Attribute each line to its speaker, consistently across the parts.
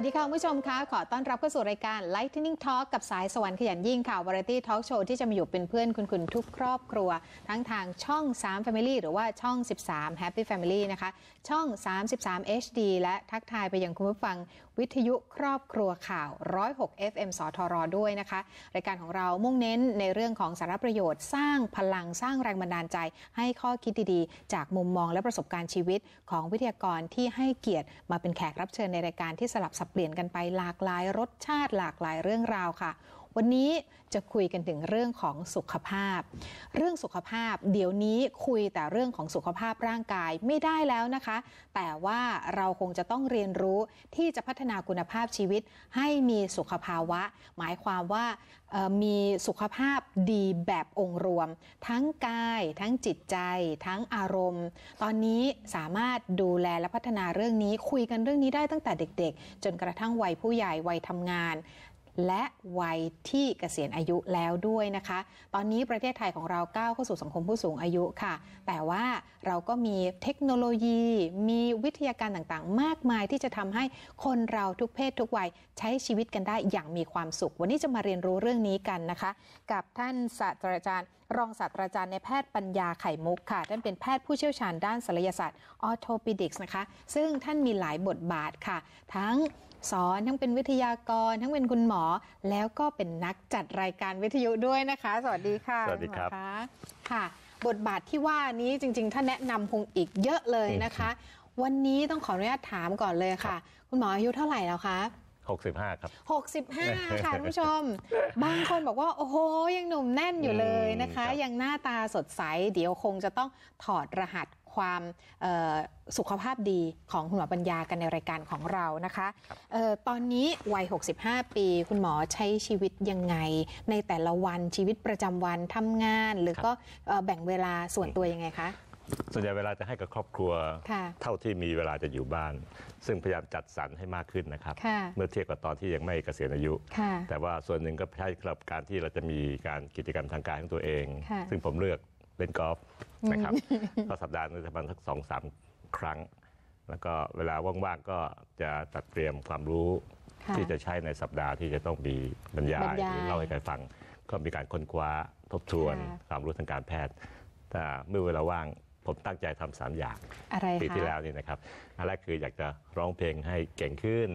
Speaker 1: วัสดีค่ะคุณผู้ชมคะขอต้อนรับเข้าสู่รายการ Lightning Talk กับสายสวรรค์ขยันยิ่งค่ะ Variety Talk Show ที่จะมาอยู่เป็นเพื่อนคุณคุณทุกครอบครัว ทั้งทางช่อง 3 Family หรือว่าช่อง 13 Happy Family นะคะ ช่อง 33 HD และทักทายไปยังคุณผู้ฟังวิทยุครอบครัวข่าว 106 FM สทรด้วยนะคะ รายการของเรามุ่งเน้นในเรื่องของสาระประโยชน์ สร้างพลังสร้างแรงบันดาลใจให้ข้อคิดดีๆ จากมุมมองและประสบการณ์ชีวิตของวิทยากรที่ให้เกียรติมาเป็นแขกรับเชิญในรายการที่สลับสับเปลี่ยนกันไปหลากหลายรสชาติหลากหลายเรื่องราวค่ะวันนี้จะคุยกันถึงเรื่องของสุขภาพ เรื่องสุขภาพเดี๋ยวนี้คุยแต่เรื่องของสุขภาพร่างกายไม่ได้แล้วนะคะ แต่ว่าเราคงจะต้องเรียนรู้ที่จะพัฒนาคุณภาพชีวิตให้มีสุขภาวะ หมายความว่ามีสุขภาพดีแบบองค์รวม ทั้งกาย ทั้งจิตใจ ทั้งอารมณ์ ตอนนี้สามารถดูแลและพัฒนาเรื่องนี้คุยกันเรื่องนี้ได้ตั้งแต่เด็ก ๆ จนกระทั่งวัยผู้ใหญ่วัยทำงานและวัยที่เกษียณอายุแล้วด้วยนะคะ ตอนนี้ประเทศไทยของเราก้าวเข้าสู่สังคมผู้สูงอายุค่ะ แต่ว่าเราก็มีเทคโนโลยี มีวิทยาการต่างๆ มากมายที่จะทำให้คนเราทุกเพศทุกวัยใช้ชีวิตกันได้อย่างมีความสุข วันนี้จะมาเรียนรู้เรื่องนี้กันนะคะ กับท่านศาสตราจารย์รองศาสตราจารย์ในแพทย์ปัญญาไข่มุกค่ะ ท่านเป็นแพทย์ผู้เชี่ยวชาญด้านศัลยศาสตร์ออโทปิดิกส์นะคะ ซึ่งท่านมีหลายบทบาทค่ะ ทั้งสอน ทั้งเป็นวิทยากรทั้งเป็นคุณหมอแล้วก็เป็นนักจัดรายการวิทยุด้วยนะคะ สวัสดีค่ะสวัสดีครับค่ะ บทบาทที่ว่านี้จริงๆท่านแนะนำคงอีกเยอะเลยนะคะ วันนี้ต้องขออนุญาตถามก่อนเลยค่ะ คุณหมออายุเท่าไหร่แล้วคะ65 ครับ 65 ค่ะผู้ชมบางคนบอกว่าโอ้โหยังหนุ่มแน่นอยู่เลยนะคะ ยังหน้าตาสดใสเดี๋ยวคงจะต้องถอดรหัสความสุขภาพดีของคุณหมอปัญญากันในรายการของเรานะคะออตอนนี้วัย 65 ปีคุณหมอใช้ชีวิตยังไงในแต่ละวันชีวิตประจำวันทำงานหรือก็แบ่งเวลาส่วนตัวยังไงคะ
Speaker 2: ส่วนใหญ่เวลาจะให้กับครอบครัวเท่าที่มีเวลาจะอยู่บ้าน ซึ่งพยายามจัดสรรให้มากขึ้นนะครับ เมื่อเทียบกับตอนที่ยังไม่เกษียณอายุแต่ว่าส่วนหนึ่งก็ใช้กับการที่เราจะมีการกิจกรรมทางกายของตัวเอง ซึ่งผมเลือกเล่นกอล์ฟนะครับก็สัปดาห์นึงจะประมาณสักสองสามครั้ง แล้วก็เวลาว่างๆก็จะจัดเตรียมความรู้ ที่จะใช้ในสัปดาห์ที่จะต้องมีบรรยายยาหรือเล่าให้ใครฟังก็มีการค้นคว้า ทบทวน ความรู้ทางการแพทย์แต่เมื่อเวลาว่างผมตั้งใจทำสามอย่าง
Speaker 1: อะไรปีที่แล้วน
Speaker 2: ี่นะครับอันแรกคืออยากจะร้องเพลงให้เก่งขึ้น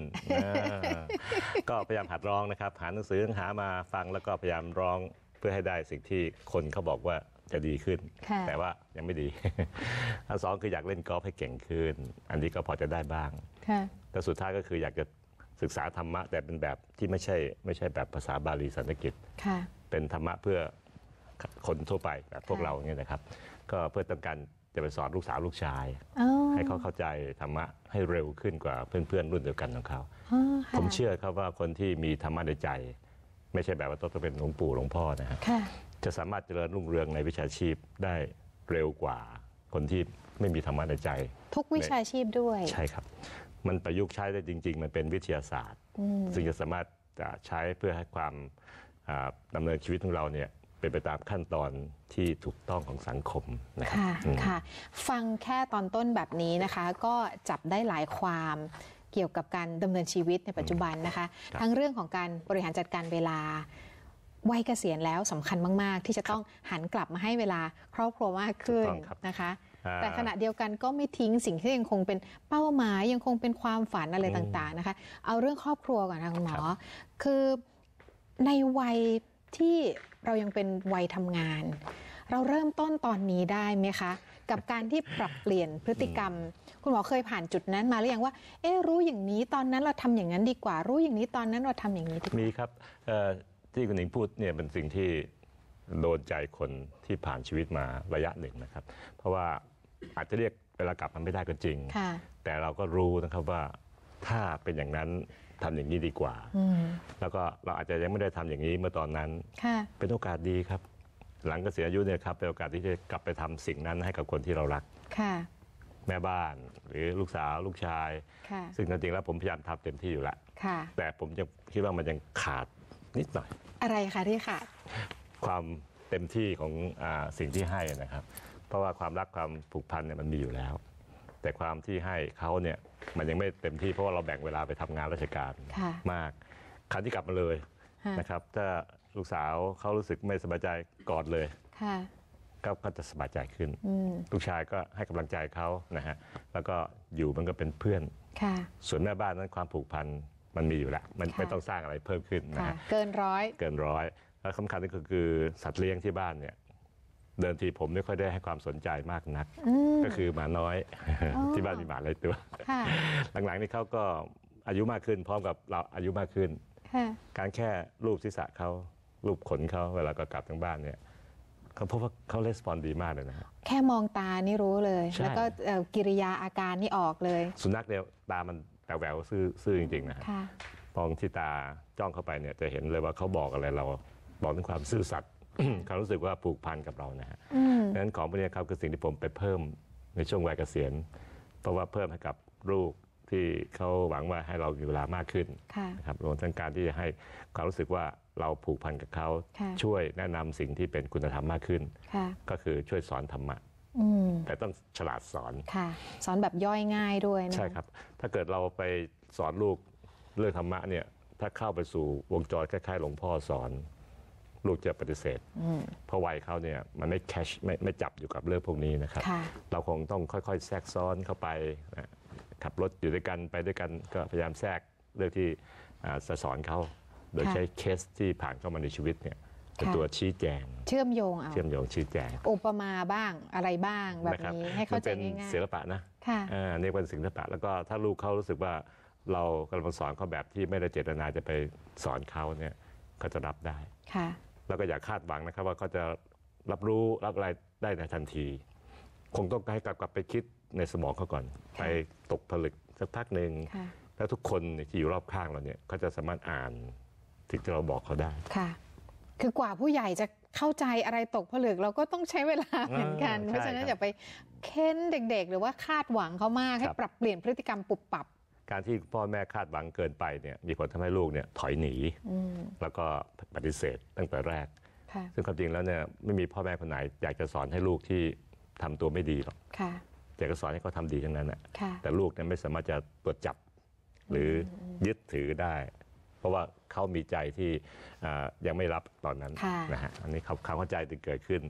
Speaker 2: ก็พยายามหัดร้องนะครับหาหนังสือหามาฟังแล้วก็พยายามร้องเพื่อให้ได้สิ่งที่คนเขาบอกว่าจะดีขึ้น แต่ว่ายังไม่ดีอันสองคืออยากเล่นกอล์ฟให้เก่งขึ้น อันนี้ก็พอจะได้บ้างแต่สุดท้ายก็คืออยากจะศึกษาธรรมะ แต่เป็นแบบที่ไม่ใช่ ไม่ใช่แบบภาษาบาลีสันสกฤตเป็นธรรมะเพื่อคนทั่วไปแบบพวกเราเนี่ยนะครับ ก็เพื่อต้องการจะไปสอน ลูกสาวลูกชายให้เขาเข้าใจธรรมะ ให้เร็วขึ้นกว่าเพื่อนๆรุ่นเดียวกันของเขาผมเชื่อครับว่าคนที่มีธรรมะในใจ ไม่ใช่แบบว่าต้องเป็นหลวงปู่หลวงพ่อนะฮะจะสามารถเจริญรุ่งเรืองในวิชาชีพได้เร็วกว่าคนที่ไม่มีธรรมะในใจ
Speaker 1: ทุกวิชาชีพด้วย ใช่ค
Speaker 2: รับ มันประยุกต์ใช้ได้จริงๆ มันเป็นวิทยาศาสตร์ ซึ่งจะสามารถใช้เพื่อให้ความดำเนินชีวิตของเราเนี่ยเป็นไปตามขั้นตอนที่ถูกต้องของสังคมนะครับค่ะค่ะ
Speaker 1: ฟังแค่ตอนต้นแบบนี้นะคะก็จับได้หลายความเกี่ยวกับการดำเนินชีวิตในปัจจุบันนะคะ ทั้งเรื่องของการบริหารจัดการเวลาวัยเกษียณแล้วสำคัญมากๆ ที่จะต้องหันกลับมาให้เวลาครอบครัวมากขึ้นนะคะ แต่ขณะเดียวกันก็ไม่ทิ้งสิ่งที่ยังคงเป็นเป้าหมายยังคงเป็นความฝันอะไรต่างๆนะคะ เอาเรื่องครอบครัวก่อนนะคุณหมอ คือในวัยที่เรายังเป็นวัยทำงาน เราเริ่มต้นตอนนี้ได้ไหมคะกับการที่ปรับเปลี่ยนพฤติกรรม คุณหมอเคยผ่านจุดนั้นมาหรือยังว่า เอ๊รู้อย่างนี้ ตอนนั้นเราทำอย่างนั้น ดีกว่ารู้อย่างนี้ตอนนั้นเราทำอย่างนี้ดี
Speaker 2: กว่ามีครับที่คุณหนิงพูดเนี่ยเป็นสิ่งที่โดนใจคนที่ผ่านชีวิตมาระยะหนึ่งนะครับ เพราะว่าอาจจะเรียกเวลากลับมันไม่ได้ก็จริงแต่เราก็รู้นะครับว่าถ้าเป็นอย่างนั้นทำอย่างนี้ดีกว่า แล้วก็เราอาจจะยังไม่ได้ทำอย่างนี้เมื่อตอนนั้นเป็นโอกาสดีครับ หลังเกษียณอายุเนี่ยครับเป็นโอกาสที่จะกลับไปทำสิ่งนั้นให้กับคนที่เรารักค่ะแม่บ้านหรือลูกสาวลูกชายซึ่งจริงๆแล้วผมพยายามทำเต็มที่อยู่แล้วแต่ผมยังคิดว่ามันยังขาดนิดหน่อย
Speaker 3: อะไร
Speaker 1: คะที่ขาด
Speaker 2: ความเต็มที่ของอสิ่งที่ให้นะครับ เพราะว่าความรักความผูกพันเนี่ยมันมีอยู่แล้วแต่ความที่ให้เขาเนี่ยมันยังไม่เต็มที่เพราะว่าเราแบ่งเวลาไปทำงานราชการมากครั้งที่กลับมาเลยนะครับถ้าลูกสาวเขารู้สึกไม่สบายใจกอดเลยก็จะสบายใจขึ้นลูกชายก็ให้กำลังใจเขานะฮะแล้วก็อยู่มันก็เป็นเพื่อน ส่วนแม่บ้านนั้นความผูกพันมันมีอยู่แล้วมันไม่ต้องสร้างอะไรเพิ่มขึ้นนะฮะ
Speaker 1: เกินร้อยเ
Speaker 2: กินร้อยแล้วสำคัญที่คือ สัตว์เลี้ยงที่บ้านเนี่ยเดิมทีผมไม่ค่อยได้ให้ความสนใจมากนัก ก็คือหมาน้อยที่บ้านมีหมาหลายตัวหลังๆนี่เขาก็อายุมากขึ้น พร้อมกับเราอายุมากขึ้นการแค่รูปศีรษะเขารูปขนเขาเวลาก็กลับทั้งบ้านเนี่ยเขาพบว่าเขาเลสปอนดีมากเลยนะ
Speaker 3: แค่มอ
Speaker 1: งตานี่รู้เลยแล้วก็กิริยาอาการนี่ออกเลย
Speaker 2: สุนัขเนี่ยตามันแต่แหววซื่ออจริงๆนะมองที่ตาจ้องเข้าไปเนี่ยจะเห็นเลยว่าเขาบอกอะไรเราบอกถึงความซื่อสัตย์เขารู้สึกว่าผูกพันกับเรานะฮะดังนั้นของพวกนี้ครับคือสิ่งที่ผมไปเพิ่มในช่วงวัยเกษียณเพราะว่าเพิ่มให้กับลูกที่เขาหวังว่าให้เรามีเวลามากขึ้นนะครับรวมทั้งการที่จะให้ความรู้สึกว่าเราผูกพันกับเขาช่วยแนะนำสิ่งที่เป็นคุณธรรมมากขึ้น ก็คือช่วยสอนธรรมะแต่ต้องฉลาดสอน
Speaker 1: สอนแบบย่อยง่ายด้วยใช่
Speaker 2: ครับถ้าเกิดเราไปสอนลูกเรื่องธรรมะเนี่ยถ้าเข้าไปสู่วงจรคล้ายๆหลวงพ่อสอนลูกจะปฏิเสธ เพราะวัยเขาเนี่ยมันไม่แคชไม่ไม่จับอยู่กับเรื่องพวกนี้นะครับ เราคงต้องค่อยๆแทรกซ้อนเข้าไป ขับรถอยู่ด้วยกันไปด้วยกันก็พยายามแทรกเรื่องที่สะสอนเขาโดยใช้เคสที่ผ่านเข้ามาในชีวิตเนี่ยเป็นตัวชี้แจง
Speaker 1: เชื่อมโยงเอาเชื่อม
Speaker 2: โยงชี้แจง
Speaker 1: อุปมาบ้างอะไรบ้างแบบนี้ให้เข้าใจง่ายๆศิ
Speaker 2: ลปะนะค่ะนี่เป็นศิลปะแล้วก็ถ้าลูกเขารู้สึกว่าเรากำลังสอนเขาแบบที่ไม่ได้เจตนาจะไปสอนเขาเนี่ยเขาจะรับได้ค่ะแล้วก็อย่าคาดหวังนะครับว่าเขาจะรับรู้รับอะไร ได้ในทันที คงต้องให้กลับกลับไปคิดในสมองเขาก่อนไปตกผลึกสักพักหนึ่งแล้วทุกคนที่อยู่รอบข้างเราเนี่ยเขาจะสามารถอ่านสิ่งที่เราบอกเขาได้
Speaker 3: ค่ะ
Speaker 1: คือกว่าผู้ใหญ่จะเข้าใจอะไรตกผลึกเราก็ต้องใช้เวลาเหมือนกัน เพราะฉะนั้นอย่าไปเค้นเด็กๆ หรือว่าคาดหวังเขามากให้ปรับเปลี่ยนพฤติกรรมปรบปับ
Speaker 2: การที่พ่อแม่คาดหวังเกินไปเนี่ยมีผลทำให้ลูกเนี่ยถอยหนีแล้วก็ปฏิเสธตั้งแต่แรกซึ่งความจริงแล้วเนี่ยไม่มีพ่อแม่คนไหน อยากจะสอนให้ลูกที่ทำตัวไม่ดีหรอกอยากจะสอนให้เขาทาดีทั้งนั้นแหละแต่ลูกเนี่ยไม่สามารถจะตรวจจับ หรือยึดถือได้ เพราะว่าเขามีใจที่ยังไม่รับตอนนั้นนะฮะอันนี้ความเข้าใจที่เกิดขึ้น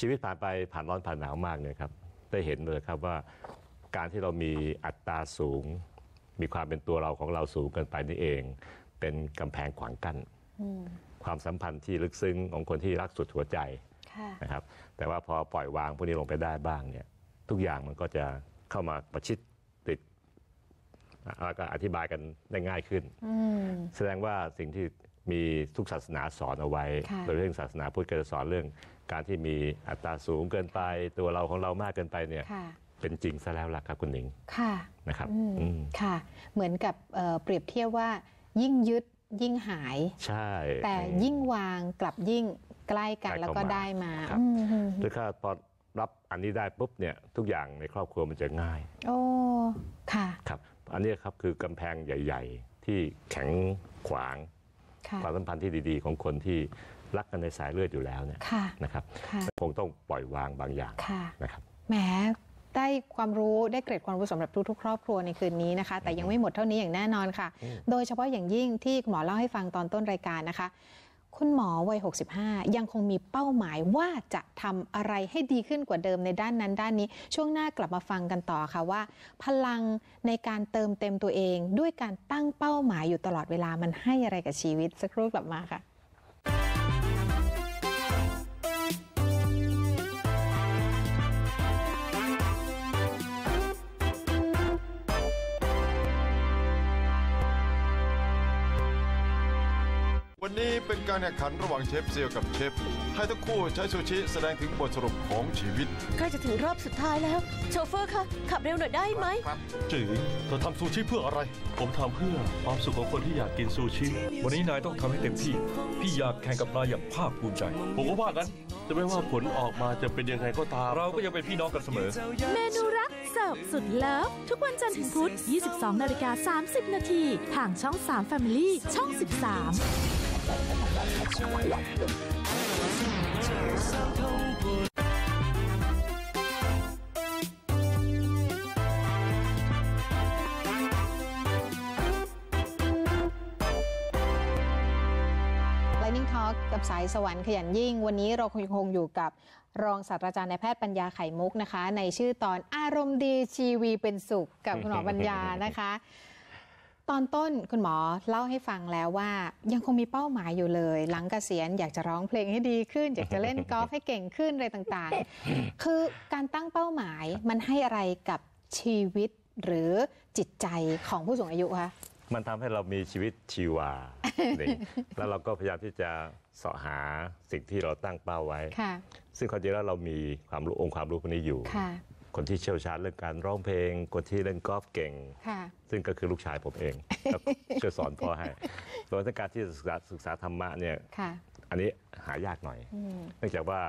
Speaker 2: ชีวิตผ่านไปผ่านร้อนผ่านหนาวมากเนี่ยครับได้เห็นเลยครับว่าการที่เรามีอัตราสูงมีความเป็นตัวเราของเราสูงเกินไปนี่เอง เป็นกำแพงขวางกั้นความสัมพันธ์ที่ลึกซึ้งของคนที่รักสุดหัวใจนะครับ แต่ว่าพอปล่อยวางพวกนี้ลงไปได้บ้างเนี่ย ทุกอย่างมันก็จะเข้ามาประชิดติดแล้วก็อธิบายกันได้ง่ายขึ้น แสดงว่าสิ่งที่มีทุกศาสนาสอนเอาไว้โดยเรื่องศาสนาพุทธก็จะสอนเรื่อง การที่มีอัตราสูงเกินไป ตัวเราของเรามากเกินไปเนี่ยเป็นจริงซะแล้วล่ะครับ คุณหนิง ค่ะ นะครับ
Speaker 3: ค่ะ
Speaker 1: เหมือนกับเปรียบเทียบว่า ยิ่งยึดยิ่งหาย
Speaker 2: ใช่ แต่ยิ่ง
Speaker 1: วางกลับยิ่งใกล้กัน แล้วก็ได้มาด้
Speaker 2: วยค่ะพอรับอันนี้ได้ปุ๊บเนี่ยทุกอย่างในครอบครัวมันจะง่าย
Speaker 3: โอ้ ค่ะ
Speaker 2: ครับ อันนี้ครับ คือกำแพงใหญ่ ๆ ที่แข็งขวาง ความสัมพันธ์ที่ดีๆ ของคนที่รักกันในสายเลือดอยู่แล้วเนี่ยนะครับคงต้องปล่อยวางบางอย่างนะครับ
Speaker 1: แหมได้ความรู้ได้เกร็ดความรู้สำหรับทุกๆครอบครัวในคืนนี้นะคะ แต่ยังไม่หมดเท่านี้อย่างแน่นอนค่ะ โดยเฉพาะอย่างยิ่งที่หมอเล่าให้ฟังตอนต้นรายการนะคะ คุณหมอวัย65 ยังคงมีเป้าหมายว่าจะทำอะไรให้ดีขึ้นกว่าเดิมในด้านนั้นด้านนี้ ช่วงหน้ากลับมาฟังกันต่อค่ะว่า พลังในการเติมเต็มตัวเอง ด้วยการตั้งเป้าหมายอยู่ตลอดเวลามันให้อะไรกับชีวิตสักครู่กลับมาค่ะ
Speaker 4: เป็นการแข่งขันระหว่างเชฟเซียวกับเชฟให้ทั้งคู่ใช้ซูชิแสดงถึงบทสรุปของชีวิตใกล้จะถึงรอบสุดท้ายแล้วโชเฟอร์คะขับเร็วหน่อยได้ไหม
Speaker 2: จีเธอทำซูชิเพื่ออะไร ผมทำเพื่อความสุขของคนที่อยากกินซูชิ วันนี้นายต้องทำให้เต็มที่ พี่อยากแข่งกับนายอย่างภาคภูมิใจ ผมก็ว่ากันจะไม่ว่าผลออกมาจะเป็นยังไงก็ตามเราก็ยังเป็นพี่น้องกันเสมอ
Speaker 4: เมนูรักเสิร์ฟสุดเลิฟทุกวันจันทร์ถึงพุธ22นาฬิกา30นาทีทางช่อง3 Family ช่อง 13กับ
Speaker 1: สายสวรรค์ขยันยิ่ง วันนี้เราคงอยู่กับรองศาสตราจารย์นายแพทย์ปัญญาไข่มุกนะคะ ในชื่อตอนอารมณ์ดีชีวีเป็นสุขกับคุณหมอปัญญานะคะตอนต้นคุณหมอเล่าให้ฟังแล้วว่ายังคงมีเป้าหมายอยู่เลย หลังเกษียณอยากจะร้องเพลงให้ดีขึ้น อยากจะเล่นกอล์ฟให้เก่งขึ้นอะไรต่างๆ คือการตั้งเป้าหมายมันให้อะไรกับชีวิตหรือจิตใจของผู้สูงอายุคะ
Speaker 2: มันทำให้เรามีชีวิตชีวาแล้วเราก็พยายามที่จะเสาะหาสิ่งที่เราตั้งเป้าไว้ ซึ่งความจริงแล้วเรามีความรู้องค์ความรู้พวกนี้อยู่คนที่เชี่ยวชาญเรื่องการร้องเพลง คนที่เล่นกอล์ฟเก่ง ซึ่งก็คือลูกชายผมเองครัช่วยสอนพ่อให้โดยการที่ศึกษาศึกษาธรรมะเนี่ยอันนี้หายากหน่อยเนื่องจากว่า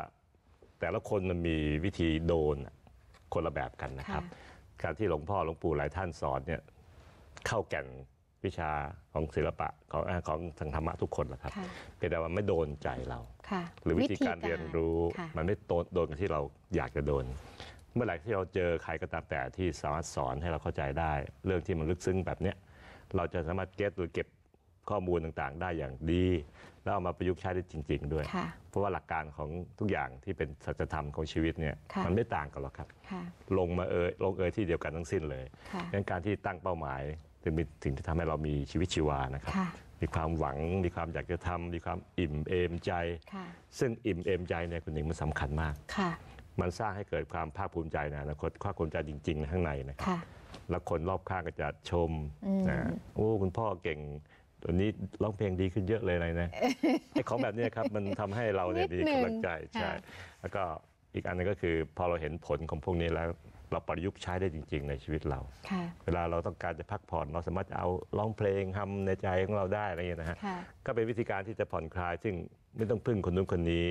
Speaker 2: แต่ละคนมันมีวิธีโดนคนละแบบกันนะครับการที่หลวงพ่อหลวงปู่หลายท่านสอนเนี่ยเข้าแก่นวิชาของศิลปะของของทางธรรมะทุกคนแหละครับเพียงแต่ว่าไม่โดนใจเรา
Speaker 3: หรือวิธีการเรียนรู้ม
Speaker 2: ันไม่โดนโดนกันที่เราอยากจะโดนเมื่อไหร่ที่เราเจอใครก็ตามแต่ที่สามารถสอนให้เราเข้าใจได้ เรื่องที่มันลึกซึ้งแบบเนี้ยเราจะสามารถเก็ตหรือเก็บข้อมูลต่างๆ ได้อย่างดีแล้วเอามาประยุกต์ใช้ได้จริง ๆ ด้วย เพราะว่าหลักการของทุกอย่างที่เป็นสัจธรรมของชีวิตเนี่ยมันไม่ต่างกันหรอกครับลงมาเอยลงเอยที่เดียวกันทั้งสิ้นเลยดังการที่ตั้งเป้าหมายจะมีถึงจะทำให้เรามีชีวิตชีวานะครับมีความหวังมีความอยากจะทำมีความอิ่มเอมใจซึ่งอิ่มเอมใจเนี่ยคุณหญิงมันสำคัญมากมันสร้างให้เกิดความภาคภูมิใจในอนาคตภาคภูมิใจจริงๆข้างในนะครับแล้วคนรอบข้างก็จะชมนะโอ้คุณพ่อเก่งตัวนี้ร้องเพลงดีขึ้นเยอะเลยอะไรนะไอ้ของแบบนี้ครับ มันทำให้เราเนี่ยดีกำลังใจใช่แล้วก็อีกอันนึงก็คือพอเราเห็นผลของพวกนี้แล้วเราประยุกต์ใช้ได้จริงๆในชีวิตเราเวลาเราต้องการจะพักผ่อนเราสามารถเอาร้องเพลงทำในใจของเราได้อะไรเงี้ยนะฮะก็เป็นวิธีการที่จะผ่อนคลายซึ่งไม่ต้องพึ่งคนนู้นคนนี้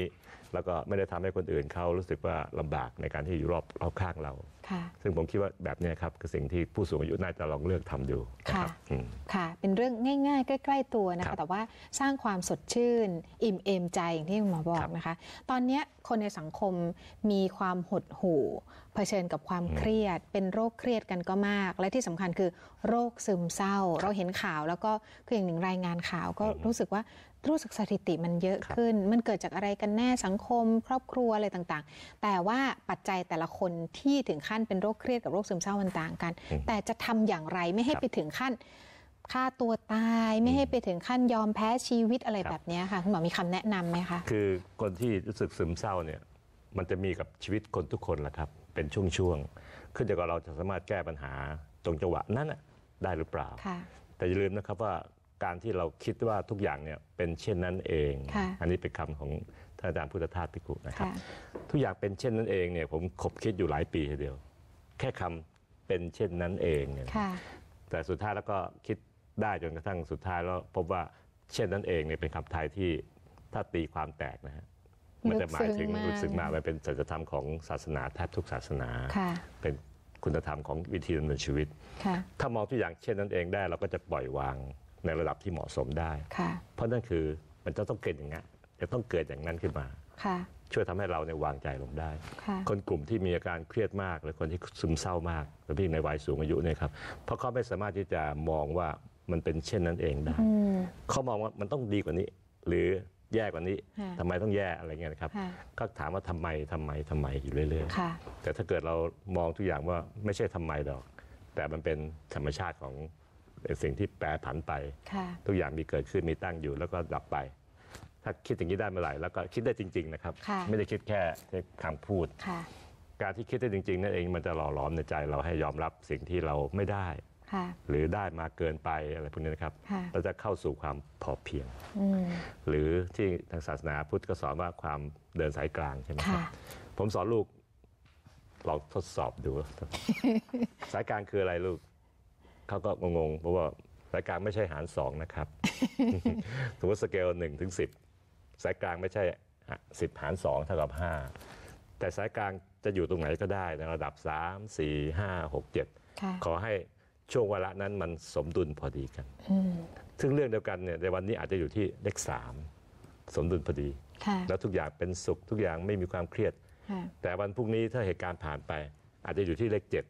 Speaker 2: แล้วก็ไม่ได้ทำให้คนอื่นเขารู้สึกว่าลำบากในการที่อยู่รอบรอบข้างเราซึ่งผมคิดว่าแบบนี้ครับ คือสิ่งที่ผู้สูงอายุน่าจะลองเลือกทำดู
Speaker 3: ค่ะ
Speaker 1: ค่ะ เป็นเรื่องง่ายๆ ใกล้ๆตัวนะคะแต่ว่าสร้างความสดชื่น อิ่มเอม ใจอย่างที่หมอบอกนะคะ ตอนนี้คนในสังคมมีความหดหู่เผชิญกับความเครียด เป็นโรคเครียดกันก็มาก และที่สำคัญคือโรคซึมเศร้า เราเห็นข่าว แล้วก็คืออย่างหนึ่งรายงานข่าวก็รู้สึกว่ารู้สึกสถิติมันเยอะขึ้น มันเกิดจากอะไรกันแน่สังคมครอบครัวอะไรต่างๆ แต่ว่าปัจจัยแต่ละคนที่ถึงขั้นเป็นโรคเครียดกับโรคซึมเศร้ามันต่างกัน แต่จะทำอย่างไรไม่ให้ไปถึงขั้นฆ่าตัวตายไม่ให้ไปถึงขั้นยอมแพ้ชีวิตอะไรแบบนี้ค่ะคุณหมอมีคำแนะนํำไหมคะ
Speaker 2: คือคนที่รู้สึกซึมเศร้าเนี่ย มันจะมีกับชีวิตคนทุกคนแหละครับ เป็นช่วงๆขึ้นอยู่กับเราจะสามารถแก้ปัญหาตรงจังหวะนั้นได้หรือเปล่าแต่อย่าลืมนะครับว่าการที่เราคิดว่าทุกอย่างเนี่ยเป็นเช่นนั้นเอง อันนี้เป็นคำของท่านอาจารย์พุทธทาสพิกุนะครับ ทุกอย่างเป็นเช่นนั้นเองเนี่ยผมขบคิดอยู่หลายปีทีเดียว แค่คำเป็นเช่นนั้นเองเนี่ยแต่สุดท้ายแล้วก็คิดได้จนกระทั่งสุดท้ายแล้วพบว่าเช่นนั้นเองเนี่ยเป็นคำไทยที่ถ้าตีความแตกนะฮะ มันจะหมายถึงรูึ้สึกงมากมันเป็นสัจธรรมของศาสนาแทบทุกศาสนา เป็นคุณธรรมของวิธีดำเนินชีวิต ถ้ามองทุกอย่างเช่นนั้นเองได้เราก็จะปล่อยวางในระดับที่เหมาะสมได้ค่ะเพราะนั่นคือมันจะต้องเกิดอย่างนี้นจะต้องเกิดอย่างนั้นขึ้นมาค่ะช่วยทำให้เราในวางใจลงได้ค่ะคนกลุ่มที่มีอาการเครียดมาก หรือคนที่ซึมเศร้ามากหรือพี่ในวัยสูงอายุเนี่ยครับ เพราะเขาไม่สามารถที่จะมองว่ามันเป็นเช่นนั้นเองได้เขามองว่ามันต้องดีกว่านี้ หรือแย่ กว่านี้ทำทำไมต้องแย่อะไรเงี้ยนะครับ ก็ถามว่าทำไมทำไมทำไมอยู่เรื่อยๆแต่ถ้าเกิดเรามองทุกอย่างว่าไม่ใช่ทำไมหรอก แต่มันเป็นธรรมชาติของสิ่งที่แปรผันไปทุกอย่างมีเกิดขึ้นมีตั้งอยู่ แล้วก็ดับไป ถ้าคิดอย่างนี้ได้เมื่อไหร่แล้วก็คิดได้จริง ๆนะครับ ไม่ได้คิดแค่คำพูด การที่คิดได้จริงๆ นั่นเองมันจะหล่อหลอมในใจ เราให้ยอมรับสิ่งที่เราไม่ได้ หรือได้มาเกินไปอะไรพวกนี้นะครับ เราจะเข้าสู่ความพอเพียง หรือที่ทางศาสนาพุทธก็สอนว่าความเดินสายกลางใช่ไหมครับ ผมสอนลูกลองทดสอบดู สายกลางคืออะไรลูกเขาก็งงเพราะว่าสายกลางไม่ใช่หารสองนะครับสมมติสเกลหนึ่งถึงสิบสายกลางไม่ใช่สิบหารสองเท่ากับห้าแต่สายกลางจะอยู่ตรงไหนก็ได้ในระดับสามสี่ห้าหกเจ็ดขอให้ช่วงเวลานั้นมันสมดุลพอดีกันซึ่งเรื่องเดียวกันเนี่ยในวันนี้อาจจะอยู่ที่เลขสามสมดุลพอดี แล้วทุกอย่างเป็นสุขทุกอย่างไม่มีความเครียด แต่วันพรุ่งนี้ถ้าเหตุการณ์ผ่านไป อาจจะอยู่ที่เลขเจ็ด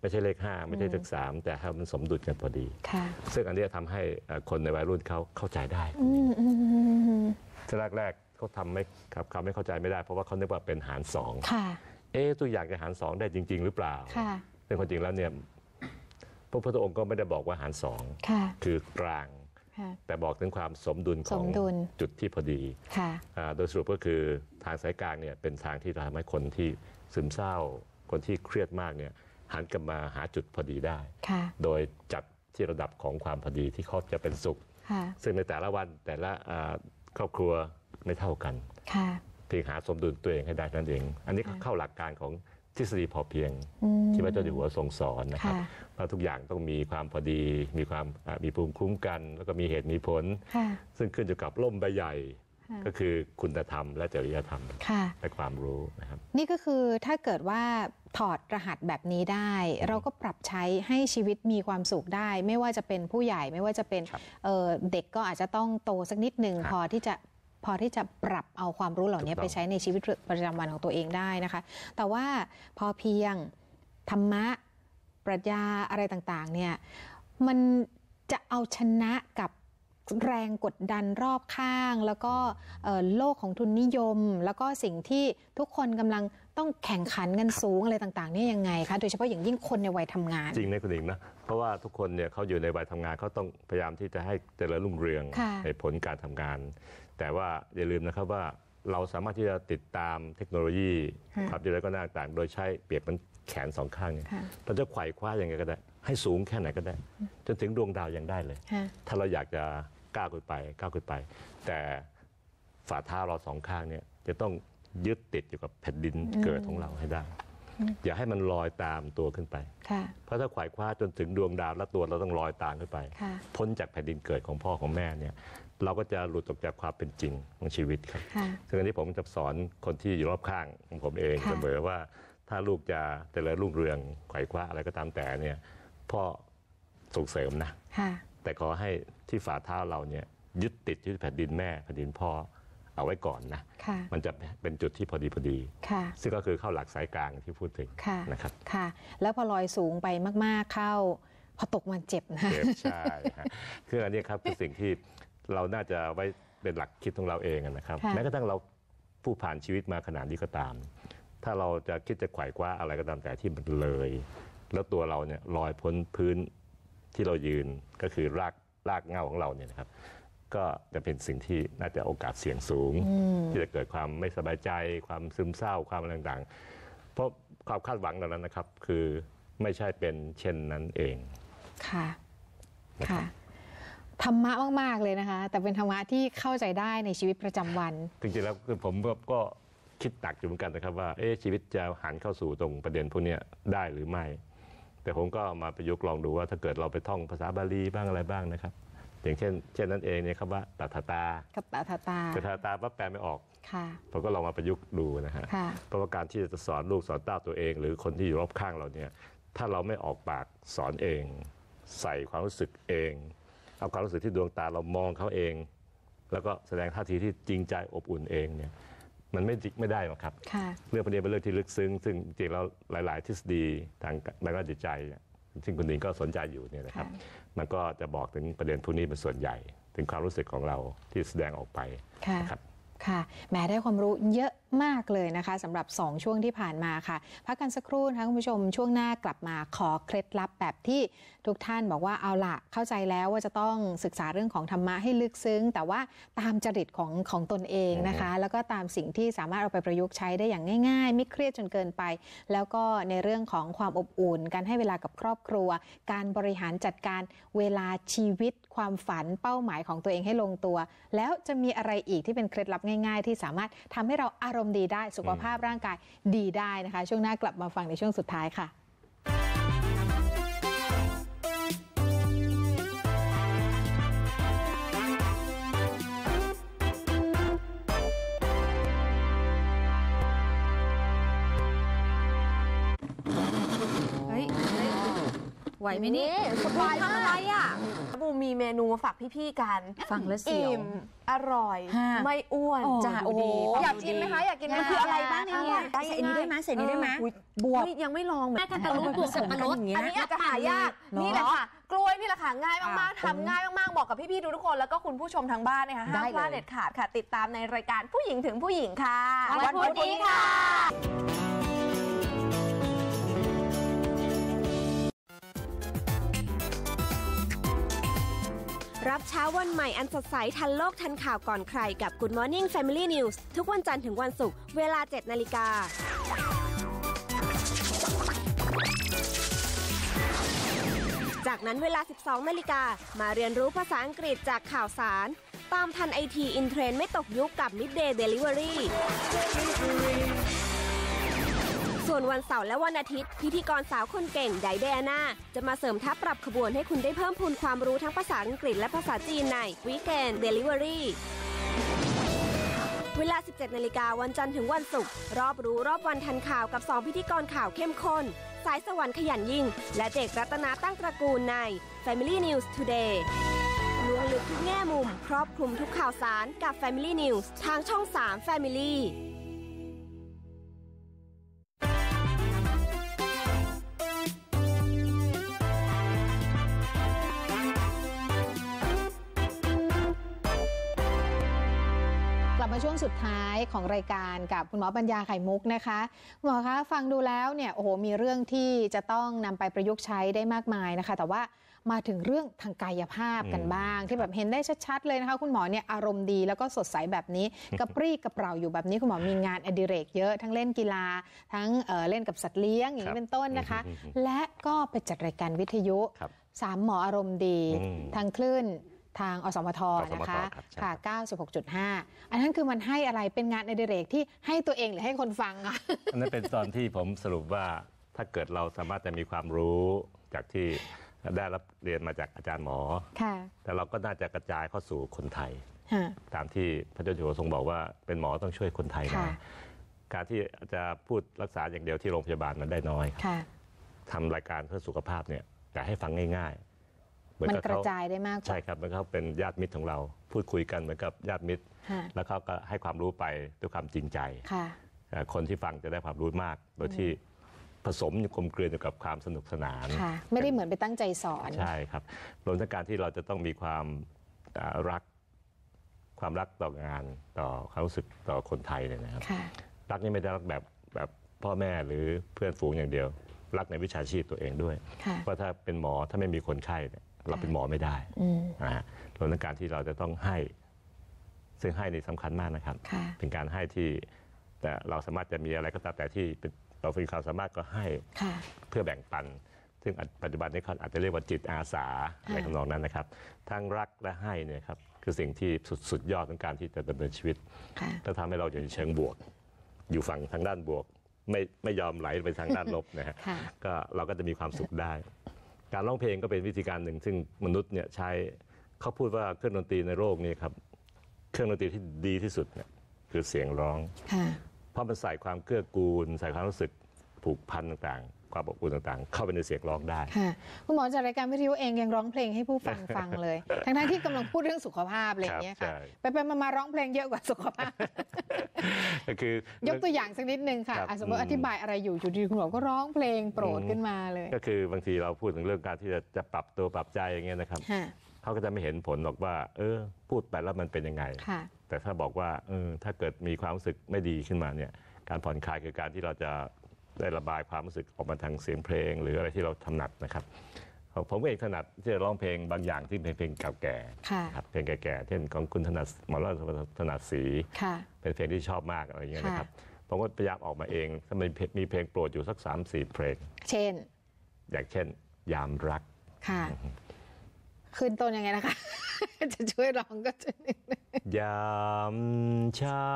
Speaker 2: ไม่ใช่เลข 5 ไม่ใช่เลขสามแต่ให้มันสมดุลกันพอดี ซึ่งอันนี้ทำให้คนในวัยรุ่นเขาเข้าใจได้ทีแรกกเขาทำไม่ครับเขาไม่เข้าใจไม่ได้ เพราะว่าเขาเรียกว่าเป็นหารสองเอ๊ตัวอย่างจะหารสองได้จริง ๆ หรือเปล่าแต่ความจริงแล้วเนี่ยพระพุทธองค์ก็ไม่ได้บอกว่าหารสองคือกลาง แต่บอกถึงความสมดุลของจุดที่พอดีโดยสรุปก็คือทางสายกลางเนี่ยเป็นทางที่ทำให้คนที่ซึมเศร้าคนที่เครียดมากเนี่ยหันกลับมาหาจุดพอดีได้โดยจัดที่ระดับของความพอดีที่เขาจะเป็นสุขซึ่งในแต่ละวันแต่ละครอบครัวไม่เท่ากันเพียงหาสมดุลตัวเองให้ได้นั่นเอง อันนี้เข้าหลักการของทฤษฎีพอเพียงที่พระเจ้าอยู่หัวทรงสอนนะครับว่าทุกอย่างต้องมีความพอดีมีความมีภูมิคุ้มกัน แล้วก็มีเหตุมีผลซึ่งขึ้นอยู่กับล่มใบใหญ่ก็คือคุณธรรมและจริยธรรมและความรู้นะครับ
Speaker 1: นี่ก็คือถ้าเกิดว่าถอดรหัสแบบนี้ได้ เราก็ปรับใช้ให้ชีวิตมีความสุขได้ ไม่ว่าจะเป็นผู้ใหญ่ไม่ว่าจะเป็นเด็กก็อาจจะต้องโตสักนิดหนึ่งพอที่จะพอที่จะปรับเอาความรู้เหล่านี้ไปใช้ในชีวิตประจำวันของตัวเองได้นะคะแต่ว่าพอเพียงธรรมะปรัชญาอะไรต่างๆเนี่ยมันจะเอาชนะกับแรงกดดันรอบข้างแล้วก็โลกของทุนนิยม แล้วก็สิ่งที่ทุกคนกำลังต้องแข่งขันกันสูงอะไรต่าง ๆ นี่ยังไงคะโดยเฉพาะอย่างยิ่งคนในวัยทำงา
Speaker 2: น จริงนะคุณหญิงนะเพราะว่าทุกคนเนี่ยเขาอยู่ในวัยทำงานเขาต้องพยายามที่จะให้เจริญรุ่งเรืองในผลการทำงาน แต่ว่า อย่าลืมนะครับว่าเราสามารถที่จะติดตามเทคโนโลยีความเจริญก้น่าต่าง โดยใช้เปรียบมันแขนสองข้างเนี่ยเราจะไขว่คว้าอย่างไงก็ได้ ให้สูงแค่ไหนก็ได้จนถึงดวงดาวยังได้เลย ถ้าเราอยากจะก้าวขึ้นไปก้าวขึ้นไป แต่ฝ่าเท้าเราสองข้างเนี่ยจะต้องยึดติดอยู่กับแผ่นดินเกิดของเราให้ได้อย่าให้มันลอยตามตัวขึ้นไปเพราะถ้าขวายคว้าจนถึงดวงดาวและตัวเราต้องลอยตามขึ้นไป พ้นจากแผ่นดินเกิดของพ่อของแม่เนี่ยเราก็จะหลุดออกจากความเป็นจริงของชีวิตครับซึ่งอันนี้ผมจะสอนคนที่อยู่รอบข้างของผมเองเสมอว่าถ้าลูกจะแต่ละรุ่งเรืองไขว่คว้าอะไรก็ตามแต่เนี่ย พ่อส่งเสริมนะแต่ขอให้ที่ฝ่าเท้าเราเนี่ยยึดติดยึดแผ่นดินแม่แผ่นดินพ่อ เอาไว้ก่อนนะมันจะเป็นจุดที่พอดีพอดีซึ่งก็คือเข้าหลักสายกลางที่พูดถึงนะครับ
Speaker 1: ค่ะแล้วพอลอยสูงไปมาก ๆเข้า พอตกมันเจ็บนะเจ็บใช่
Speaker 2: คืออันนี้ครับคือสิ่งที่เราน่าจะไว้เป็นหลักคิดของเราเองนะครับแม้กระทั่งเราผู้ผ่านชีวิตมาขนาดนี้ก็ตาม ถ้าเราจะคิดจะไขว่คว้าอะไรก็ตามแต่ที่มันเลย แล้วตัวเราเนี่ยลอยพ้นพื้นที่เรายืนก็คือรากรากเงาของเราเนี่ยนะครับ ก็จะเป็นสิ่งที่น่าจะโอกาสเสี่ยงสูง ที่จะเกิดความไม่สบายใจความซึมเศร้าความต่างๆ เพราะความคาดหวังเหล่านั้นนะครับ คือไม่ใช่เป็นเช่นนั้นเอง
Speaker 3: ค่ะค่ะ
Speaker 1: ธรรมะมากๆเลยนะคะแต่เป็นธรรมะที่เข้าใจได้ในชีวิตประจำวัน
Speaker 2: จริงๆแล้วคือผมก็คิดหนักอยู่เหมือนกันนะครับว่า เอ๊ะชีวิตจะหันเข้าสู่ตรงประเด็นพวกนี้ได้หรือไม่แต่ผมก็มาประยุกต์ลองดูว่าถ้าเกิดเราไปท่องภาษาบาลีบ้างอะไรบ้างนะครับอย่างเช่นเช่นนั้นเองเนี่ยครับว่าตัทตาตั
Speaker 3: บทา
Speaker 1: ตาตั
Speaker 2: ทตาปั๊บแปลไม่ออกค่ะผมก็ลองมาประยุกต์ดูนะฮะค่ะเพราะว่าการที่จะสอนลูกสอนเต้าตัวเอง หรือคนที่อยู่รอบข้างเราเนี่ยถ้าเราไม่ออกปากสอนเอง ใส่ความรู้สึกเอง เอาความรู้สึกที่ดวงตาเรามองเขาเอง แล้วก็แสดงท่าทีที่จริงใจอบอุ่นเองเนี่ยมันไม่ไม่ได้หรอกครับเรื่องประเด็นเป็นเรื่องที่ลึกซึ้ง ซึ่งจริง แล้วหลาย ๆทฤษฎีทางด้านจิตใจซึ่งคุณหนิงก็สนใจอยู่เนี่ยนะครับมันก็จะบอกถึงประเด็นพวกนี้เป็นส่วนใหญ่ ถึงความรู้สึกของเราที่แสดงออกไป
Speaker 3: นะครับ
Speaker 1: ค่ะแม้ได้ความรู้เยอะมากเลยนะคะสำหรับ 2 ช่วงที่ผ่านมาค่ะ พักกันสักครู่นะคะคุณผู้ชมช่วงหน้ากลับมาขอเคล็ดลับแบบที่ทุกท่านบอกว่าเอาละเข้าใจแล้วว่าจะต้องศึกษาเรื่องของธรรมะให้ลึกซึ้ง แต่ว่าตามจริตของของตนเองนะคะ แล้วก็ตามสิ่งที่สามารถเอาไปประยุกต์ใช้ได้อย่างง่ายๆ ไม่เครียดจนเกินไป แล้วก็ในเรื่องของความอบอุ่น การให้เวลากับครอบครัว การบริหารจัดการเวลาชีวิตความฝันเป้าหมายของตัวเองให้ลงตัว แล้วจะมีอะไรอีกที่เป็นเคล็ดลับง่ายๆ ที่สามารถทำให้เราอารารมณ์ดีได้สุขภาพร่างกายดีได้นะคะ ช่วงหน้ากลับมาฟังในช่วงสุดท้ายค่ะ
Speaker 4: ไหวไหมนี่สบายทำอะไรอ่ะบูมีเมนูมาฝากพี่ๆกัน ฟังแล้วเสียวอิ่มอร่อย ไม่อ้วนจ้าโอ้อยากกินไหมคะ อยากกินมันคืออะไรบ้างเนี่ยใส่อันนี้ได้ไหมใส่นี้ได้ไหมบวกยังไม่ลองแม่กันตะลุบวสับปะรดอันนี้อาจจะหายาก นี่แหละค่ะกล้วยนี่แหละค่ะง่ายมากๆทำง่ายมากๆ บอกกับพี่ๆทุกคน แล้วก็คุณผู้ชมทางบ้านนะคะห้ามพลาดเด็ดขาดค่ะ ติดตามในรายการผู้หญิงถึงผู้หญิงค่ะ วันพุธนี้ค่ะรับเช้าวันใหม่อันสดใสทันโลกทันข่าวก่อนใครกับ Good Morning Family News ทุกวันจันทร์ถึงวันศุกร์เวลา 7 นาฬิกา จากนั้นเวลา 12นาฬิกามาเรียนรู้ภาษาอังกฤษจากข่าวสาร ตามทันไอทีอินเทรนไม่ตกยุคกับ Midday Delivery ส่วนวันเสาร์และวันอาทิตย์ พิธีกรสาวคนเก่งไดเดอยนาจะมาเสริมทัพปรับขบวนให้คุณได้เพิ่มพูนความรู้ทั้งภาษาอังกฤษและภาษาจีนในวีแกนเดลิเวอรี่เวลา 17 นาฬิกาวันจันทร์ถึงวันศุกร์รอบรู้รอบวันทันข่าวกับ 2 พิธีกรข่าวเข้มข้น สายสวรรค์ขยันยิ่ง และเจกรัตนาตั้งตระกูลใน Family News Today ล้วงลึกทุกแง่มุม ครอบคลุมทุกข่าวสารกับ Family News ทางช่อง 3 Family
Speaker 1: าช่วงสุดท้ายของรายการกับคุณหมอปัญญาไข่มุกนะคะคุณหมอคะ ฟังดูแล้วเนี่ยโอ้โหมีเรื่องที่จะต้องนำไปประยุกต์ใช้ได้มากมายนะคะ แต่ว่ามาถึงเรื่องทางกายภาพกันบ้าง ที่แบบเห็นได้ชัดๆเลยนะคะคุณหมอเนี่ยอารมณ์ดีแล้วก็สดใสแบบนี้กระปรี้กระเปร่าอยู่แบบนี้คุณหมอมีงานอดิเรก เยอะทั้งเล่นกีฬา ทั้งเเล่นกับสัตว์เลี้ยงอย่างนี้เป็นต้นนะคะ และก็ไปจัดรายการวิทยุสามหมออารมณ์ดี ทางคลื่นทางอสมทนะคะค่ะ 96.5 อันนั้นคือมันให้อะไรเป็นงานในเดเรกที่ให้ตัวเองหรือให้คนฟังอ่ะ อันนั้นเป็นต
Speaker 2: อนที่ผมสรุปว่าถ้าเกิดเราสามารถจะมีความรู้จากที่ได้รับเรียนมาจากอาจารย์หมอ แต่เราก็น่าจะกระจายเข้าสู่คนไทยตามที่พระเจ้าอยู่หัวทรงบอกว่าเป็นหมอต้องช่วยคนไทยนะการที่จะพูดรักษาอย่างเดียวที่โรงพยาบาลมันได้น้อยทำรายการเพื่อสุขภาพเนี่ยอยากให้ฟังง่ายมันกระจ
Speaker 1: ายได้มากใช่
Speaker 2: ครับมันเขาเป็นญาติมิตรของเราพูดคุยกันเหมือนกับญาติมิตรแล้วเขาก็ให้ความรู้ไปด้วยความจริงใจคนที่ฟังจะได้ความรู้มากโดยที่ผสมกลมกลืนอยู่กับความสนุกสนาน
Speaker 1: ไม่ได้เหมือนไปตั้งใจสอนใช่
Speaker 2: ครับรวมทั้งการที่เราจะต้องมีความรักความรักต่องานต่อความรู้สึกต่อคนไทยเนี่ยนะครับรักนี่ไม่ได้รักแบบแบบพ่อแม่หรือเพื่อนฝูงอย่างเดียว รักในวิชาชีพตัวเองด้วย เพราะถ้าเป็นหมอถ้าไม่มีคนไข้เนี่ยเราเป็นหมอไม่ได้นะฮะดังนั้นการที่เราจะต้องให้ ซึ่งให้นี่สำคัญมากนะครับ เป็นการให้ที่แต่เราสามารถจะมีอะไรก็ตามแต่ที่เป็นเราฟป็นความสามารถก็ให้เพื่อแบ่งปัน ซึ่งปัจจุบันนี้เขาอาจจะเรียกว่าจิตอาสาอะไรทำนองนั้นนะครับ ทั้งรักและให้เนี่ยครับคือสิ่งที่สุดสุดยอดของการที่จะดำเนินชีวิตและกทำให้เราอยู่ในเชิงบวก อยู่ฝั่งทางด้านบวก ไม่ไม่ยอมไหลไปทางด้านลบนะฮะ ก็เราก็จะมีความสุขได้การร้องเพลงก็เป็นวิธีการหนึ่ง ซึ่งมนุษย์เนี่ยใช้เขาพูดว่าเครื่องดนตรีในโลกนี้ครับ เครื่องดนตรีที่ดีที่สุดเนี่ยคือเสียงร้อง เพราะมันใส่ความเกื้อกูล ใส่ความรู้สึกผูกพันต่างความอบอุ่นต่างๆ เข้าไปในเสียงร้องได้
Speaker 1: คุณหมอจากรายการวิทยุเองยังร้องเพลงให้ผู้ฟังฟังเลย ทั้งๆที่กำลังพูดเรื่องสุขภาพอะไรอย่างเงี้ยค่ะ ไปไปๆมาร้องเพลงเยอะกว่าสุขภาพ
Speaker 2: คือยกตัวอ
Speaker 1: ย่างสักนิดนึงค่ะค่ะ สมมติออธิบายอะไรอยู่อยู่ดีคุณหมอก็ร้องเพลงโปรดขึ้นมาเลย ก็
Speaker 2: คือบางทีเราพูดถึงเรื่องการที่จะจะปรับตัวปรับใจอย่างเงี้ยนะครับ เขาก็จะไม่เห็นผลหรอกว่า เออ พูดไปแล้วมันเป็นยังไงแต่ถ้าบอกว่าเออถ้าเกิดมีความรู้สึกไม่ดีขึ้นมาเนี่ย การผ่อนคลายคือการที่เราจะได้ระบายความรู้สึกออกมาทางเสียงเพลงหรืออะไรที่เราถนัดนะครับผมเองถนัดที่จะร้องเพลงบางอย่างที่เป็นเพลงเก่าแก่ครับ เพลงแก่ๆเช่นของคุณถนัดหมอรัตถนัดสีเป็นเพลงที่ชอบมากอะไรอย่างเงี้ยนะครับผมก็พยายามออกมาเองถ้ามันมีเพลงโปรดอยู่สักสามสี่เพลง เช่น อย่างเช่น ยามรัก
Speaker 1: ค่ะคืนต้นยังไงนะคะจะช่วยร้องก็จะนิด
Speaker 2: นึงยามเช้า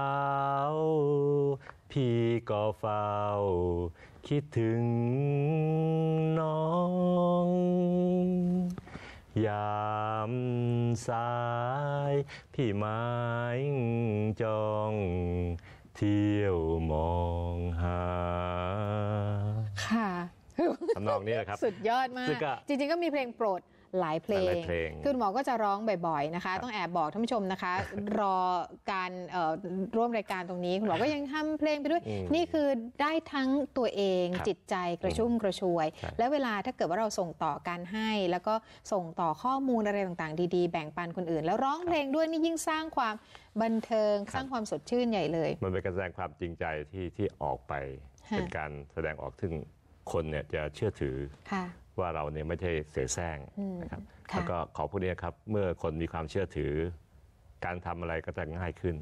Speaker 2: พี่ก็เฝ้า คิดถึงน้อง ยามสาย พี่หมายจองเที่ยวมองหา ค่ะทำนองนี้แหละครับสุด
Speaker 1: ยอดมากงจริงๆ ก็มีเพลงโปรดหลายเพลงคือหมอก็จะร้องบ่อย ๆ นะคะ ต้องแอบบอกท่านผู้ชมนะคะ รอการร่วมรายการตรงนี้คุณหมอก็ยังทำเพลงไปด้วย นี่คือได้ทั้งตัวเอง จิตใจกระชุ่มกระชวย และเวลาถ้าเกิดว่าเราส่งต่อการให้ แล้วก็ส่งต่อข้อมูลอะไรต่างๆ ดีๆ แบ่งปันคนอื่น แล้วร้องเพลงด้วยนี่ยิ่งสร้างความบันเทิงสร้างความสดชื่นใหญ่เลย
Speaker 2: มันเป็นการแสดงความจริงใจที่ที่ออกไป เป็นการแสดงออกถึงคนเนี่ยจะเชื่อถือว่าเราเนี่ยไม่ใช่เสแสร้งนะครับ แล้วก็ขอพูกนี้ครับเมื่อคนมีความเชื่อถือการทำอะไรก็จะง่ายขึ้น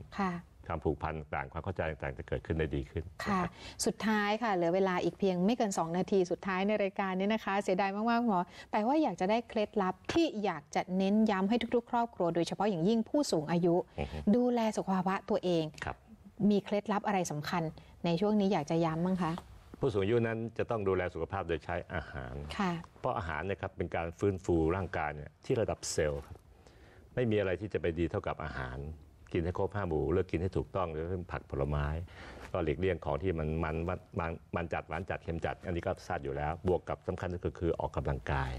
Speaker 2: ความผูกพันต่างความเข้าใจต่างจะเกิดขึ้นได้ดีขึ้น
Speaker 1: ค่ะ สุดท้ายค่ะเหลือเวลาอีกเพียงไม่เกิน2 นาทีสุดท้ายในรายการนี้นะคะ เสียดายมากๆหมอแต่ว่าอยากจะได้เคล็ดลับที่อยากจะเน้นย้ำให้ทุกๆครอบครัวโดยเฉพาะอย่างยิ่งผู้สูงอายุ ดูแลสุขภาวะตัวเอง มีเคล็ดลับอะไรสำคัญในช่วงนี้อยากจะย้ำมั้งคะ
Speaker 2: ผู้สูงอายุนั้นจะต้องดูแลสุขภาพโดยใช้อาหาร เพราะอาหารนะครับเป็นการฟื้นฟูร่างกายเนี่ยที่ระดับเซลล์ครับไม่มีอะไรที่จะไปดีเท่ากับอาหาร กินให้ครบห้าหมู่เลือกกินให้ถูกต้องเรื่องผักผลไม้ ก็หลีกเลี่ยงของที่มันมันมันมันจัดหวานจัดเค็มจัด อันนี้ก็ทราบอยู่แล้ว บวกกับสำคัญก็คือออกกำลังกาย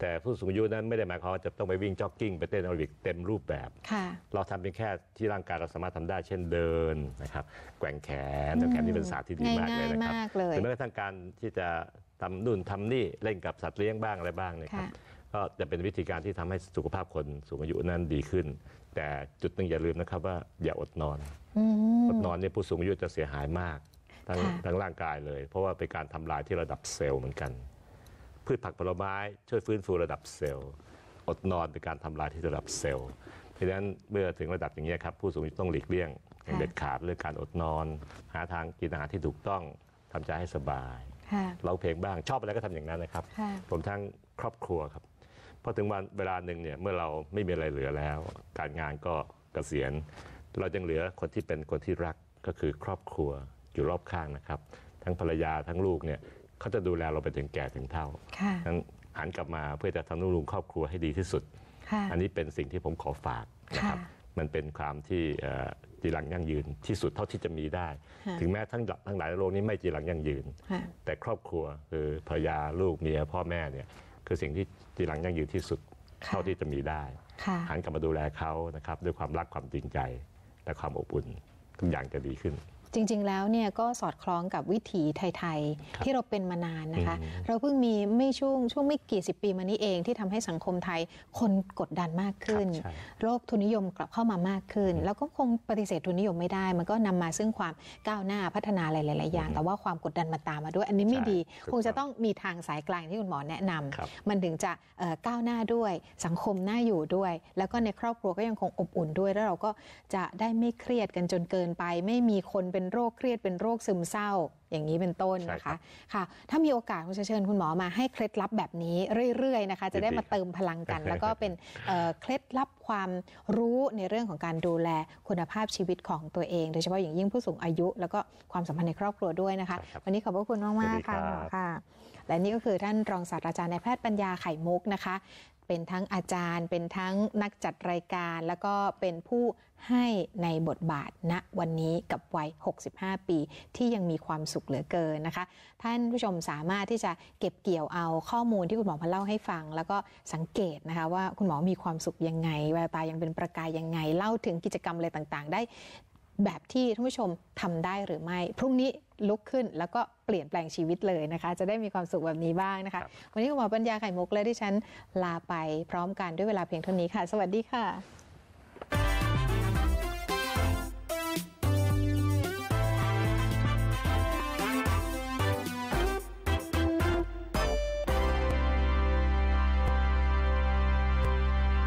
Speaker 2: แต่ผู้สูงอายุนั้นไม่ได้หมายความว่าจะต้องไปวิ่งจ็อกกิ้งไปเต้นอโรบิกเต็มรูปแบบเราทำเป็นแค่ที่ร่างกายเราสามารถทำได้เช่นเดินนะครับแกว่งแขนแแขนนี่เป็นศาสตร์ที่ดีมากเลยนะครับหรือแม้กระทั่งการที่จะทำนู่นทำนี่เล่นกับสัตว์เลี้ยงบ้างอะไรบ้างเนยครับก็จะเป็นวิธีการที่ทำให้สุขภาพคนสูงอายุนั้นดีขึ้น แต่จุดหนึ่งอย่าลืมนะครับว่าอย่าอดนอนอดนอนเนี่ยผู้สูงอายุจะเสียหายมากทั้งทั้งร่างกายเลย เพราะว่าเป็นการทำลายที่ระดับเซลล์เหมือนกันพืชผักผลไม้ช่วยฟื้นฟูระดับเซลล์ อดนอนเป็นการทำลายที่ระดับเซลล์ เพราะฉะนั้นเมื่อถึงระดับอย่างนี้ครับผู้สูงอายุต้องหลีกเลี่ยงอย่างเด็ดขาดเรื่องการอดนอนหาทางกินอาหารที่ถูกต้องทำใจให้สบายเราเพลงบ้างชอบอะไรก็ทำอย่างนั้นนะครับ ผมทั้งครอบครัวครับพอถึงวันเวลาหนึ่งเนี่ยเมื่อเราไม่มีอะไรเหลือแล้ว การงานก็เกษียณเราจึงเหลือคนที่เป็นคนที่รักก็คือครอบครัวอยู่รอบข้างนะครับ ทั้งภรรยาทั้งลูกเนี่ยเขาจะดูแลเราไปถึงแก่ถึงเท่าทั้งหันกลับมาเพื่อจะทำนุ่งลุงครอบครัวให้ดีที่สุด อันนี้เป็นสิ่งที่ผมขอฝากนะครับ มันเป็นความที่จีรังยั่งยืนที่สุดเท่าที่จะมีได้ ถึงแม้ทั้งทั้งหลายโลกนี้ไม่จีรังยั่งยืน แต่ครอบครัวคือภรรยาลูกเมียพ่อแม่เนี่ยคือสิ่งที่จีรังยั่งยืนที่สุดเท่าที่จะมีได้หันกลับมาดูแลเขานะครับด้วยความรักความจริงใจ และความอบอุ่นทุกอย่างจะดีขึ้น
Speaker 1: จริงๆ แล้วเนี่ยก็สอดคล้องกับวิถีไทยๆที่เราเป็นมานานนะคะเราเพิ่งมีไม่ช่วงช่วงไม่กี่สิบปีมานี้เองที่ทำให้สังคมไทยคนกดดันมากขึ้น โรคทุนนิยมกลับเข้ามามากขึ้น แล้วก็คงปฏิเสธทุนนิยมไม่ได้ มันก็นำมาซึ่งความก้าวหน้าพัฒนาหลายๆอย่าง แต่ว่าความกดดันมาตามมาด้วยอันนี้ไม่ดี คงจะต้องมีทางสายกลางที่คุณหมอแนะนำ มันถึงจะก้าวหน้าด้วยสังคมน่าอยู่ด้วย แล้วก็ในครอบครัวก็ยังคงอบอุ่นด้วย แล้วเราก็จะได้ไม่เครียดกันจนเกินไปไม่มีคนเป็น็นโรคเครียดเป็นโรคซึมเศร้าอย่างนี้เป็นต้นนะคะ ค่ะ ถ้ามีโอกาสคุณเชิญคุณหมอมาให้เคล็ดลับแบบนี้เรื่อยๆนะคะ จะได้มาเติมพลังกัน แล้วก็เป็นเคล็ดลับความรู้ในเรื่องของการดูแลคุณภาพชีวิตของตัวเอง โดยเฉพาะอย่างยิ่งผู้สูงอายุแล้วก็ความสัมพันธ์ในครอบครัวด้วยนะคะ วันนี้ขอบพระคุณมากมากค่ะค่ะ และนี่ก็คือท่านรองศาสตราจารย์นายแพทย์ปัญญาไข่มุกนะคะ เป็นทั้งอาจารย์ เป็นทั้งนักจัดรายการ แล้วก็เป็นผู้ให้ในบทบาทณนะวันนี้กับวัย 65 ปีที่ยังมีความสุขเหลือเกินนะคะ ท่านผู้ชมสามารถที่จะเก็บเกี่ยวเอาข้อมูลที่คุณหมอมาเล่าให้ฟัง แล้วก็สังเกตนะคะว่าคุณหมอมีความสุขยังไงแววตายังเป็นประกายยังไง เล่าถึงกิจกรรมอะไรต่างๆ ได้ แบบที่ท่านผู้ชมทำได้หรือไม่ พรุ่งนี้ลุกขึ้นแล้วก็เปลี่ยนแปลงชีวิตเลยนะคะ จะได้มีความสุขแบบนี้บ้างนะคะวันนี้คุณหมอปัญญาไข่มุกและที่ฉันลาไปพร้อมกันด้วยเวลาเพียงเท่านี้ค่ะ สวัสดีค่ะ